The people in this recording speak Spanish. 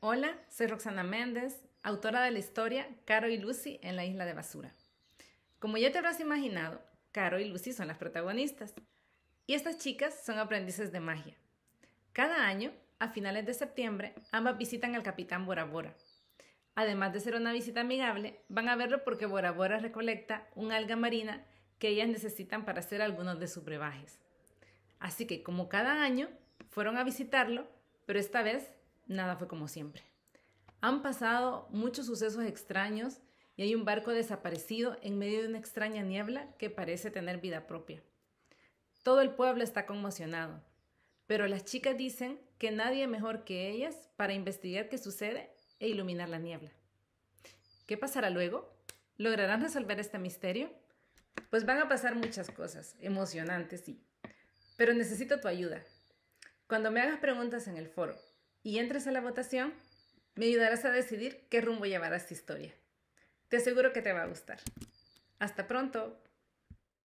Hola, soy Roxana Méndez, autora de la historia Caro y Lucy en la isla de basura. Como ya te habrás imaginado, Caro y Lucy son las protagonistas. Y estas chicas son aprendices de magia. Cada año, a finales de septiembre, ambas visitan al capitán Bora Bora. Además de ser una visita amigable, van a verlo porque Bora Bora recolecta un alga marina que ellas necesitan para hacer algunos de sus brebajes. Así que, como cada año, fueron a visitarlo, pero esta vez nada fue como siempre. Han pasado muchos sucesos extraños y hay un barco desaparecido en medio de una extraña niebla que parece tener vida propia. Todo el pueblo está conmocionado, pero las chicas dicen que nadie mejor que ellas para investigar qué sucede e iluminar la niebla. ¿Qué pasará luego? ¿Lograrán resolver este misterio? Pues van a pasar muchas cosas, emocionantes sí, pero necesito tu ayuda. Cuando me hagas preguntas en el foro, y entres a la votación, me ayudarás a decidir qué rumbo llevará esta historia. Te aseguro que te va a gustar. Hasta pronto.